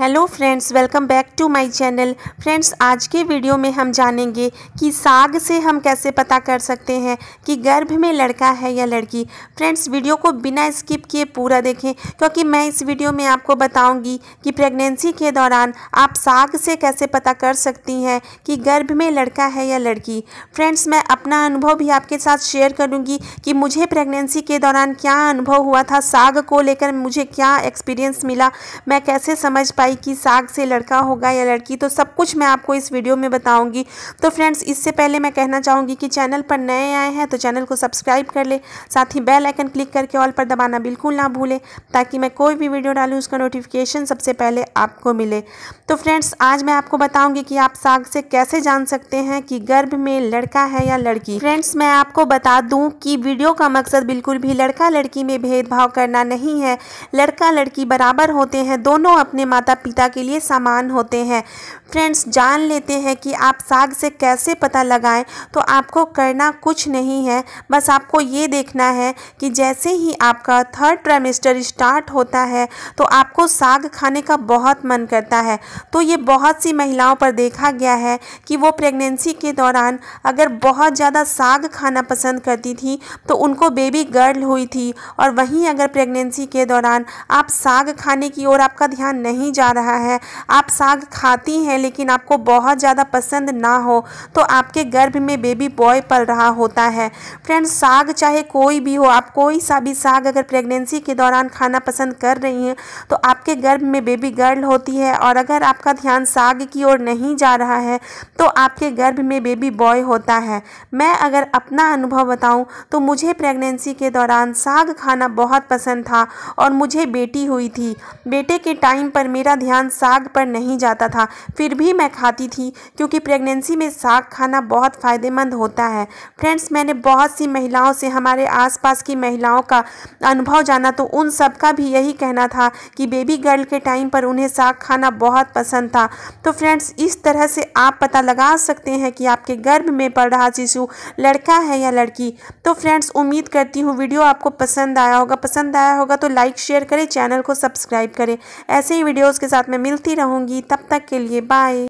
hello friends welcome back to my channel friends आज के video में हम जानेंगे कि साग से हम कैसे पता कर सकते हैं कि गर्भ में लड़का है या लड़की फ्रेंड्स वीडियो को बिना स्किप किए पूरा देखें क्योंकि मैं इस वीडियो में आपको बताऊंगी कि प्रेगनेंसी के दौरान आप साग से कैसे पता कर सकती हैं कि गर्भ में लड़का है या लड़की फ्रेंड्स मैं अपना अनुभव भी आपके साथ शेयर करूँगी कि मुझे प्रेगनेंसी के दौरान क्या अनुभव हुआ था साग को लेकर मुझे क्या एक्सपीरियंस मिला मैं कैसे समझ पाई मकई की साग से लड़का होगा या लड़की तो सब कुछ मैं आपको इस वीडियो में बताऊंगी तो फ्रेंड्स इससे पहले मैं कहना चाहूंगी कि चैनल पर नए आए हैं तो चैनल को सब्सक्राइब कर ले साथ ही बेल आइकन क्लिक करके ऑल पर दबाना बिल्कुल ना भूलें ताकि मैं कोई भी वीडियो डालूँ उसका नोटिफिकेशन सबसे पहले आपको मिले तो फ्रेंड्स आज मैं आपको बताऊँगी कि आप साग से कैसे जान सकते हैं कि गर्भ में लड़का है या लड़की फ्रेंड्स मैं आपको बता दूं कि वीडियो का मकसद बिल्कुल भी लड़का लड़की में भेदभाव करना नहीं है लड़का लड़की बराबर होते हैं दोनों अपने माता पिता के लिए समान होते हैं फ्रेंड्स जान लेते हैं कि आप साग से कैसे पता लगाएं तो आपको करना कुछ नहीं है बस आपको ये देखना है कि जैसे ही आपका थर्ड ट्राइमेस्टर स्टार्ट होता है तो आपको साग खाने का बहुत मन करता है तो ये बहुत सी महिलाओं पर देखा गया है कि वो प्रेगनेंसी के दौरान अगर बहुत ज़्यादा साग खाना पसंद करती थी तो उनको बेबी गर्ल हुई थी और वहीं अगर प्रेगनेंसी के दौरान आप साग खाने की ओर आपका ध्यान नहीं जा आ रहा है आप साग खाती हैं लेकिन आपको बहुत ज़्यादा पसंद ना हो तो आपके गर्भ में बेबी बॉय पल रहा होता है फ्रेंड्स साग चाहे कोई भी हो आप कोई सा भी साग अगर प्रेगनेंसी के दौरान खाना पसंद कर रही हैं तो आपके गर्भ में बेबी गर्ल होती है और अगर आपका ध्यान साग की ओर नहीं जा रहा है तो आपके गर्भ में बेबी बॉय होता है मैं अगर अपना अनुभव बताऊं तो मुझे प्रेगनेंसी के दौरान साग खाना बहुत पसंद था और मुझे बेटी हुई थी बेटे के टाइम पर मेरा ध्यान साग पर नहीं जाता था फिर भी मैं खाती थी क्योंकि प्रेगनेंसी में साग खाना बहुत फ़ायदेमंद होता है फ्रेंड्स मैंने बहुत सी महिलाओं से हमारे आसपास की महिलाओं का अनुभव जाना तो उन सब का भी यही कहना था कि बेबी गर्ल के टाइम पर उन्हें साग खाना बहुत पसंद था तो फ्रेंड्स इस तरह से आप पता लगा सकते हैं कि आपके गर्भ में पड़ रहा शिशु लड़का है या लड़की तो फ्रेंड्स उम्मीद करती हूँ वीडियो आपको पसंद आया होगा पसंद आया होगा तो लाइक शेयर करें चैनल को सब्सक्राइब करें ऐसे ही वीडियोज़ के साथ मैं मिलती रहूँगी तब तक के लिए बाय